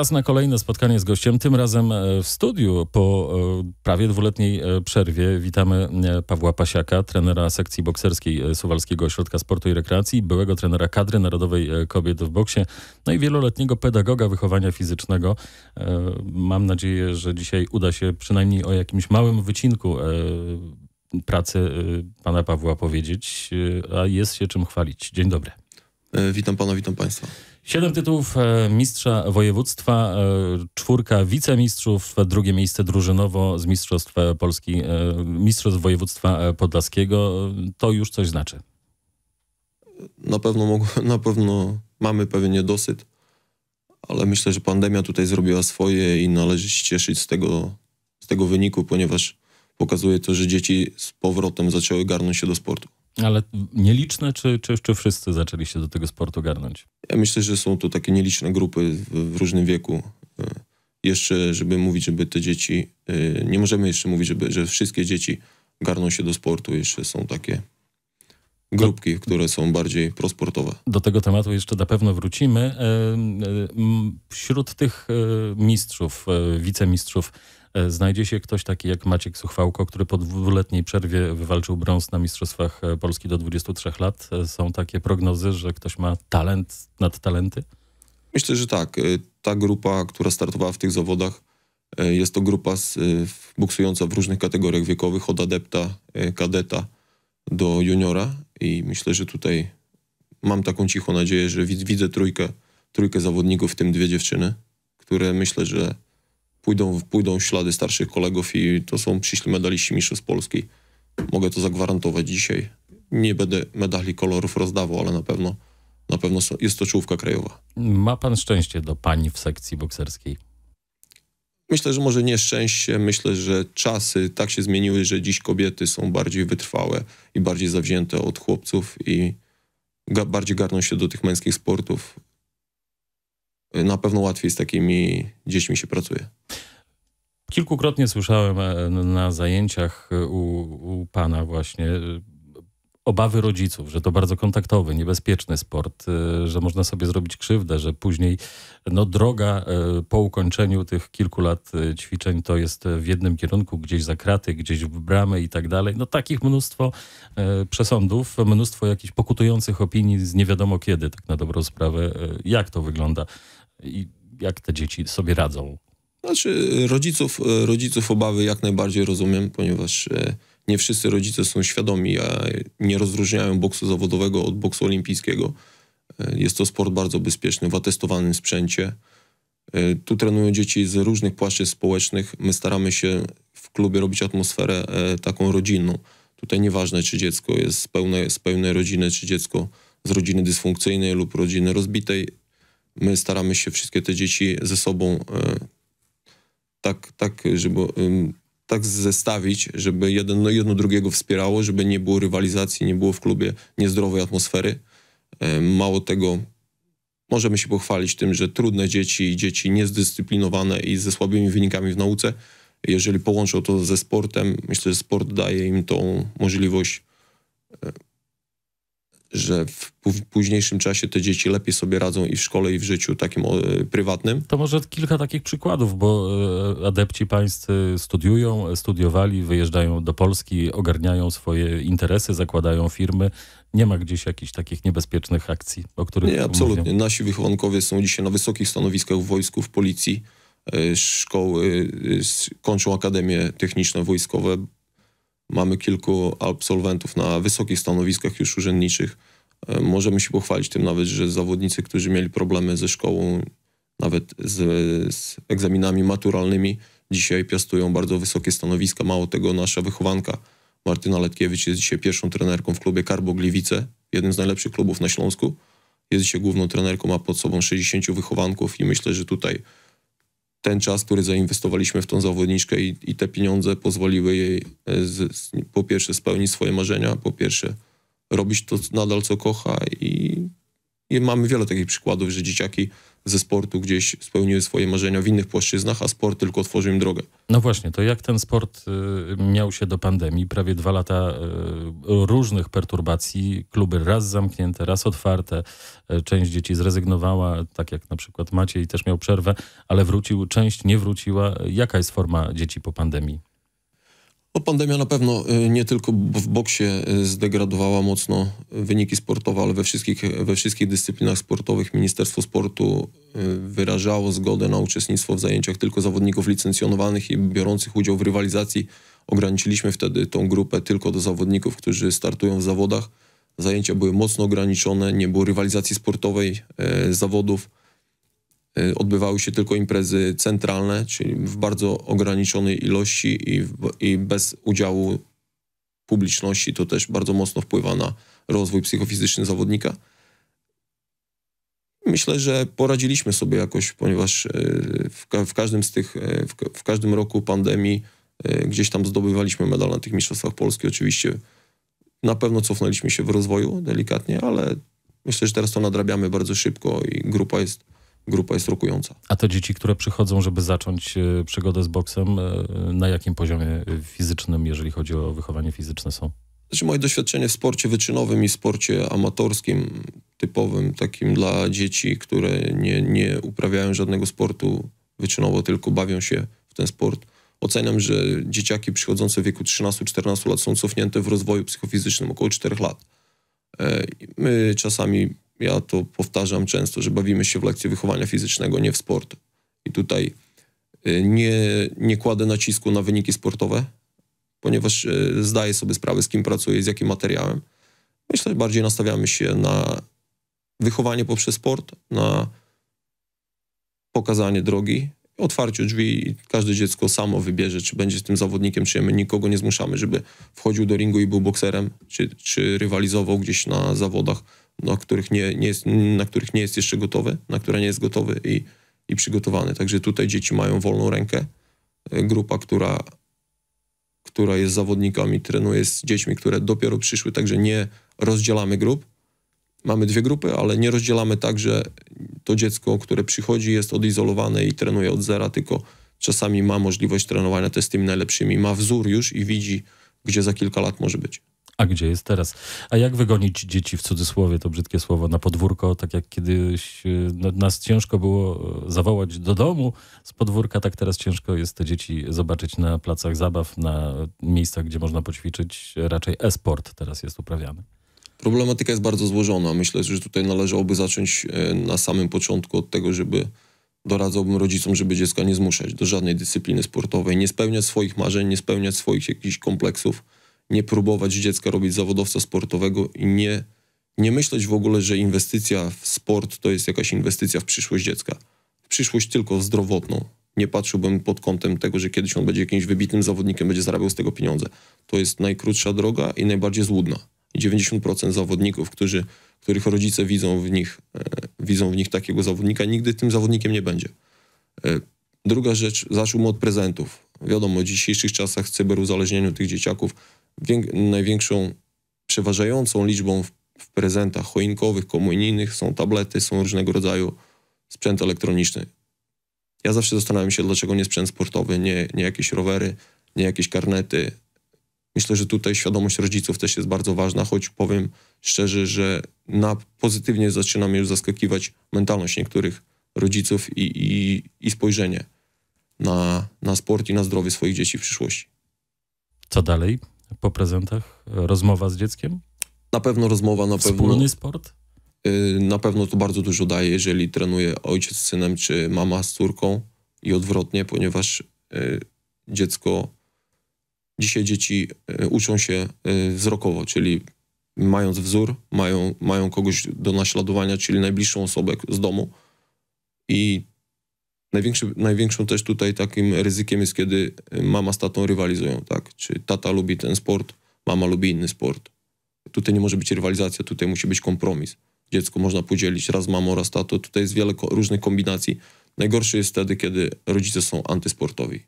Czas na kolejne spotkanie z gościem, tym razem e, w studiu po e, prawie dwuletniej e, przerwie. Witamy Pawła Pasiaka, trenera sekcji bokserskiej Suwalskiego Ośrodka Sportu i Rekreacji, byłego trenera kadry narodowej kobiet w boksie, no i wieloletniego pedagoga wychowania fizycznego. Mam nadzieję, że dzisiaj uda się przynajmniej o jakimś małym wycinku pracy pana Pawła powiedzieć, a jest się czym chwalić. Dzień dobry. Witam pana, witam państwa. Siedem tytułów e, mistrza województwa, e, czwórka wicemistrzów, drugie miejsce drużynowo z Mistrzostw Polski, e, Mistrzostw Województwa Podlaskiego. To już coś znaczy. Na pewno, na pewno mamy pewien niedosyt, ale myślę, że pandemia tutaj zrobiła swoje i należy się cieszyć z tego, z tego wyniku, ponieważ pokazuje to, że dzieci z powrotem zaczęły garnąć się do sportu. Ale nieliczne, czy, czy, czy wszyscy zaczęli się do tego sportu garnąć? Ja myślę, że są to takie nieliczne grupy w, w różnym wieku. E, jeszcze, żeby mówić, żeby te dzieci, e, nie możemy jeszcze mówić, żeby, że wszystkie dzieci garną się do sportu. Jeszcze są takie grupki, do, które są bardziej prosportowe. Do tego tematu jeszcze na pewno wrócimy. E, wśród tych mistrzów, wicemistrzów E, znajdzie się ktoś taki jak Maciek Suchwałko, który po dwuletniej przerwie wywalczył brąz na Mistrzostwach e, Polski do 23 lat. E, są takie prognozy, że ktoś ma talent nad talenty? Myślę, że tak. Ta grupa, która startowała w tych zawodach, jest to grupa z, buksująca w różnych kategoriach wiekowych, od adepta, kadeta do juniora i myślę, że tutaj mam taką cichą nadzieję, że widzę trójkę, trójkę zawodników, w tym dwie dziewczyny, które myślę, że pójdą, pójdą ślady starszych kolegów i to są przyszli medaliści mistrzostw Polski. Mogę to zagwarantować dzisiaj. Nie będę medali kolorów rozdawał, ale na pewno, na pewno jest to czołówka krajowa. Ma pan szczęście do pani w sekcji bokserskiej? Myślę, że może nie szczęście, myślę, że czasy tak się zmieniły, że dziś kobiety są bardziej wytrwałe i bardziej zawzięte od chłopców i ga bardziej garną się do tych męskich sportów. Na pewno łatwiej z takimi dziećmi się pracuje. Kilkukrotnie słyszałem e, na zajęciach e, u, u pana właśnie e, obawy rodziców, że to bardzo kontaktowy, niebezpieczny sport, że można sobie zrobić krzywdę, że później no, droga po ukończeniu tych kilku lat ćwiczeń to jest w jednym kierunku, gdzieś za kraty, gdzieś w bramy i tak dalej. No takich mnóstwo przesądów, mnóstwo jakichś pokutujących opinii z nie wiadomo kiedy, tak na dobrą sprawę, jak to wygląda i jak te dzieci sobie radzą znaczy, y, rodziców, y, rodziców obawy jak najbardziej rozumiem, ponieważ y, nie wszyscy rodzice są świadomi, a nie rozróżniają boksu zawodowego od boksu olimpijskiego. Jest to sport bardzo bezpieczny, w atestowanym sprzęcie. Tu trenują dzieci z różnych płaszczyzn społecznych. My staramy się w klubie robić atmosferę e, taką rodzinną. Tutaj nieważne, czy dziecko jest z pełnej, z pełnej rodziny, czy dziecko z rodziny dysfunkcyjnej lub rodziny rozbitej. My staramy się wszystkie te dzieci ze sobą e, tak, tak żeby tak zestawić, żeby jeden, no jedno drugiego wspierało, żeby nie było rywalizacji, nie było w klubie niezdrowej atmosfery. Mało tego, możemy się pochwalić tym, że trudne dzieci, dzieci niezdyscyplinowane i ze słabymi wynikami w nauce, jeżeli połączą to ze sportem, myślę, że sport daje im tą możliwość e, że w późniejszym czasie te dzieci lepiej sobie radzą i w szkole, i w życiu takim prywatnym. To może kilka takich przykładów, bo e, adepci państwo studiują, studiowali, wyjeżdżają do Polski, ogarniają swoje interesy, zakładają firmy. Nie ma gdzieś jakichś takich niebezpiecznych akcji, o których Nie, absolutnie. Mówią. Nasi wychowankowie są dzisiaj na wysokich stanowiskach w wojsku, w policji, e, szkoły, e, kończą akademie techniczne wojskowe Mamy kilku absolwentów na wysokich stanowiskach już urzędniczych. E, możemy się pochwalić tym nawet, że zawodnicy, którzy mieli problemy ze szkołą, nawet z, z egzaminami maturalnymi, dzisiaj piastują bardzo wysokie stanowiska. Mało tego, nasza wychowanka Martyna Letkiewicz jest dzisiaj pierwszą trenerką w klubie Karbo Gliwice, jednym z najlepszych klubów na Śląsku. Jest dzisiaj główną trenerką, ma pod sobą 60 wychowanków i myślę, że tutaj ten czas, który zainwestowaliśmy w tą zawodniczkę i, i te pieniądze pozwoliły jej e, z, z, po pierwsze spełnić swoje marzenia, po pierwsze robić to nadal, co kocha i, i mamy wiele takich przykładów, że dzieciaki ze sportu gdzieś spełniły swoje marzenia w innych płaszczyznach, a sport tylko otworzył im drogę. No właśnie, to jak ten sport y, miał się do pandemii? Prawie dwa lata y, różnych perturbacji, kluby raz zamknięte, raz otwarte. E, część dzieci zrezygnowała, tak jak na przykład Maciej też miał przerwę, ale wrócił, część nie wróciła. Jaka jest forma dzieci po pandemii? No, pandemia na pewno y, nie tylko w boksie y, zdegradowała mocno wyniki sportowe, ale we wszystkich, we wszystkich dyscyplinach sportowych Ministerstwo Sportu y, wyrażało zgodę na uczestnictwo w zajęciach tylko zawodników licencjonowanych i biorących udział w rywalizacji. Ograniczyliśmy wtedy tą grupę tylko do zawodników, którzy startują w zawodach. Zajęcia były mocno ograniczone, nie było rywalizacji sportowej e, zawodów. Y, odbywały się tylko imprezy centralne, czyli w bardzo ograniczonej ilości i, i bez udziału publiczności. To też bardzo mocno wpływa na rozwój psychofizyczny zawodnika. Myślę, że poradziliśmy sobie jakoś, ponieważ y, w, ka w każdym z tych, y, w, ka w każdym roku pandemii gdzieś tam zdobywaliśmy medal na tych mistrzostwach Polski. Oczywiście na pewno cofnęliśmy się w rozwoju delikatnie, ale myślę, że teraz to nadrabiamy bardzo szybko i grupa jest grupa jest rokująca. A te dzieci, które przychodzą, żeby zacząć e, przygodę z boksem, e, na jakim poziomie fizycznym, jeżeli chodzi o wychowanie fizyczne są? Znaczy moje doświadczenie w sporcie wyczynowym i sporcie amatorskim, typowym, takim dla dzieci, które nie, nie uprawiają żadnego sportu wyczynowo, tylko bawią się w ten sport. Oceniam, że dzieciaki przychodzące w wieku 13-14 lat są cofnięte w rozwoju psychofizycznym około 4 lat. E, my czasami ja to powtarzam często, że bawimy się w lekcje wychowania fizycznego, nie w sport. I tutaj y, nie, nie kładę nacisku na wyniki sportowe, ponieważ y, zdaję sobie sprawę, z kim pracuję, z jakim materiałem. Myślę, że bardziej nastawiamy się na wychowanie poprzez sport, na pokazanie drogi, otwarciu drzwi i każde dziecko samo wybierze, czy będzie tym zawodnikiem, czy my nikogo nie zmuszamy, żeby wchodził do ringu i był bokserem, czy, czy rywalizował gdzieś na zawodach na no, których nie, nie jest, na których nie jest jeszcze gotowy, na które nie jest gotowy i, i przygotowany. Także tutaj dzieci mają wolną rękę. E, grupa, która, która jest zawodnikami, trenuje z dziećmi, które dopiero przyszły, także nie rozdzielamy grup. Mamy dwie grupy, ale nie rozdzielamy tak, że to dziecko, które przychodzi, jest odizolowane i trenuje od zera, tylko czasami ma możliwość trenowania też z tymi najlepszymi, ma wzór już i widzi, gdzie za kilka lat może być. A gdzie jest teraz? A jak wygonić dzieci w cudzysłowie, to brzydkie słowo, na podwórko, tak jak kiedyś e, nas ciężko było e, zawołać do domu z podwórka, tak teraz ciężko jest te dzieci zobaczyć na placach zabaw, na miejscach, gdzie można poćwiczyć. E, raczej e-sport teraz jest uprawiany. Problematyka jest bardzo złożona. Myślę, że tutaj należałoby zacząć na samym początku od tego, żeby doradzałbym rodzicom, żeby dziecka nie zmuszać do żadnej dyscypliny sportowej, nie spełniać swoich marzeń, nie spełniać swoich jakichś kompleksów nie próbować dziecka robić zawodowca sportowego i nie, nie myśleć w ogóle, że inwestycja w sport to jest jakaś inwestycja w przyszłość dziecka. W przyszłość tylko zdrowotną. Nie patrzyłbym pod kątem tego, że kiedyś on będzie jakimś wybitnym zawodnikiem, będzie zarabiał z tego pieniądze. To jest najkrótsza droga i najbardziej złudna. 90% zawodników, którzy, których rodzice widzą w, nich, e, widzą w nich takiego zawodnika, nigdy tym zawodnikiem nie będzie. E, druga rzecz, zacząłbym od prezentów. Wiadomo, w dzisiejszych czasach cyberuzależnieniu tych dzieciaków największą przeważającą liczbą w, w prezentach choinkowych, komunijnych są tablety, są różnego rodzaju sprzęt elektroniczny. Ja zawsze zastanawiam się, dlaczego nie sprzęt sportowy, nie, nie jakieś rowery, nie jakieś karnety. Myślę, że tutaj świadomość rodziców też jest bardzo ważna, choć powiem szczerze, że na pozytywnie zaczyna mnie już zaskakiwać mentalność niektórych rodziców i, i, i spojrzenie na, na sport i na zdrowie swoich dzieci w przyszłości. Co dalej? po prezentach? Rozmowa z dzieckiem? Na pewno rozmowa, na Wspólny pewno... Wspólny sport? Y, na pewno to bardzo dużo daje, jeżeli trenuje ojciec z synem, czy mama z córką i odwrotnie, ponieważ y, dziecko... Dzisiaj dzieci y, uczą się wzrokowo, czyli mając wzór, mają, mają kogoś do naśladowania, czyli najbliższą osobę z domu i Największy, największą też tutaj takim ryzykiem jest, kiedy y, mama z tatą rywalizują, tak? Czy tata lubi ten sport, mama lubi inny sport. Tutaj nie może być rywalizacja, tutaj musi być kompromis. Dziecko można podzielić raz mamą, raz tato Tutaj jest wiele ko różnych kombinacji. Najgorszy jest wtedy, kiedy rodzice są antysportowi.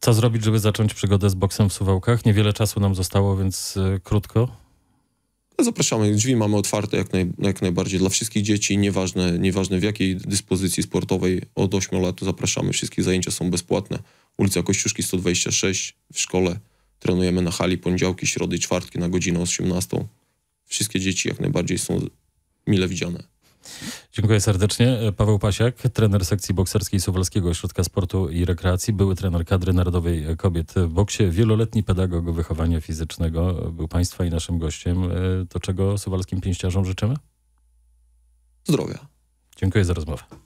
Co zrobić, żeby zacząć przygodę z boksem w Suwałkach? Niewiele czasu nam zostało, więc y, krótko. No, zapraszamy, drzwi mamy otwarte jak, naj, jak najbardziej dla wszystkich dzieci, nieważne, nieważne w jakiej dyspozycji sportowej. Od 8 lat zapraszamy, wszystkie zajęcia są bezpłatne. Ulica Kościuszki 126 w szkole. Trenujemy na hali poniedziałki, środy czwartki na godzinę 18. Wszystkie dzieci jak najbardziej są mile widziane. Dziękuję serdecznie. E, Paweł Pasiak, trener sekcji bokserskiej Suwalskiego Ośrodka Sportu i Rekreacji, były trener kadry Narodowej e, Kobiet w boksie, wieloletni pedagog wychowania fizycznego, e, był Państwa i naszym gościem. To czego suwalskim pięściarzom życzymy? Zdrowia. Dziękuję za rozmowę.